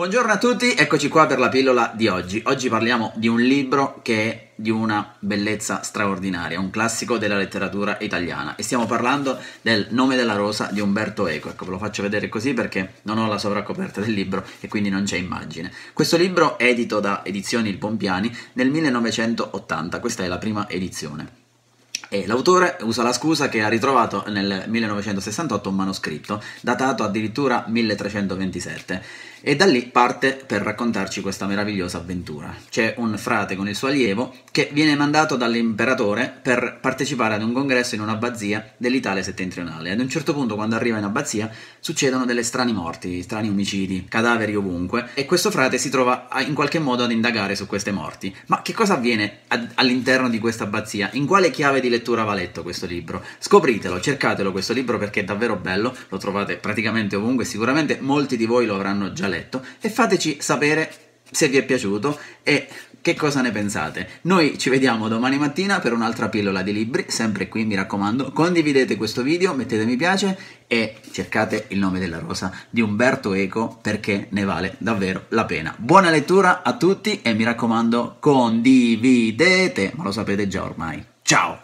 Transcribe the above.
Buongiorno a tutti, eccoci qua per la pillola di oggi. Oggi parliamo di un libro che è di una bellezza straordinaria, un classico della letteratura italiana e stiamo parlando del Nome della Rosa di Umberto Eco. Ecco, ve lo faccio vedere così perché non ho la sovraccoperta del libro e quindi non c'è immagine. Questo libro edito da Edizioni Il Pompiani nel 1980, questa è la prima edizione. E l'autore usa la scusa che ha ritrovato nel 1968 un manoscritto, datato addirittura 1327, e da lì parte per raccontarci questa meravigliosa avventura. C'è un frate con il suo allievo che viene mandato dall'imperatore per partecipare ad un congresso in un'abbazia dell'Italia settentrionale. Ad un certo punto, quando arriva in abbazia, succedono delle strani morti, strani omicidi, cadaveri ovunque, e questo frate si trova in qualche modo ad indagare su queste morti. Ma che cosa avviene ad, all'interno di questa abbazia? In quale chiave di lettura? lettura va letto questo libro. Scopritelo, cercatelo questo libro perché è davvero bello, lo trovate praticamente ovunque, sicuramente molti di voi lo avranno già letto e fateci sapere se vi è piaciuto e che cosa ne pensate. Noi ci vediamo domani mattina per un'altra pillola di libri, sempre qui mi raccomando, condividete questo video, mettete mi piace e cercate il nome della rosa di Umberto Eco perché ne vale davvero la pena. Buona lettura a tutti e mi raccomando condividete, ma lo sapete già ormai. Ciao!